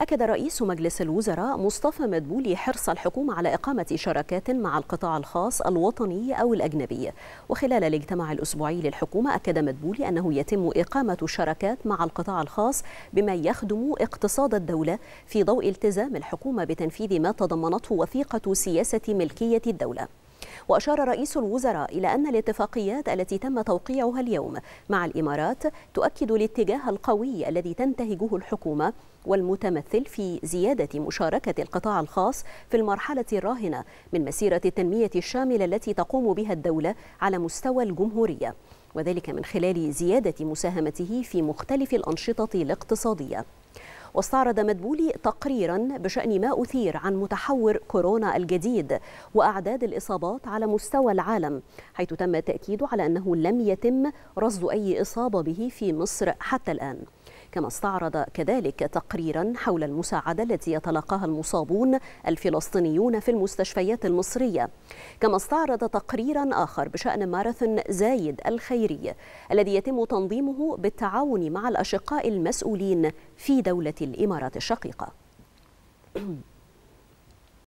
أكد رئيس مجلس الوزراء مصطفى مدبولي حرص الحكومة على إقامة شراكات مع القطاع الخاص الوطني أو الأجنبي وخلال الاجتماع الأسبوعي للحكومة أكد مدبولي أنه يتم إقامة شراكات مع القطاع الخاص بما يخدم اقتصاد الدولة في ضوء التزام الحكومة بتنفيذ ما تضمنته وثيقة سياسة ملكية الدولة وأشار رئيس الوزراء إلى أن الاتفاقيات التي تم توقيعها اليوم مع الإمارات تؤكد الاتجاه القوي الذي تنتهجه الحكومة والمتمثل في زيادة مشاركة القطاع الخاص في المرحلة الراهنة من مسيرة التنمية الشاملة التي تقوم بها الدولة على مستوى الجمهورية وذلك من خلال زيادة مساهمته في مختلف الأنشطة الاقتصادية واستعرض مدبولي تقريرا بشأن ما أثير عن متحور كورونا الجديد وأعداد الإصابات على مستوى العالم حيث تم التأكيد على أنه لم يتم رصد أي إصابة به في مصر حتى الآن كما استعرض كذلك تقريرا حول المساعدة التي يتلقاها المصابون الفلسطينيون في المستشفيات المصرية كما استعرض تقريرا آخر بشأن ماراثون زايد الخيري الذي يتم تنظيمه بالتعاون مع الأشقاء المسؤولين في دولة الإمارات الشقيقة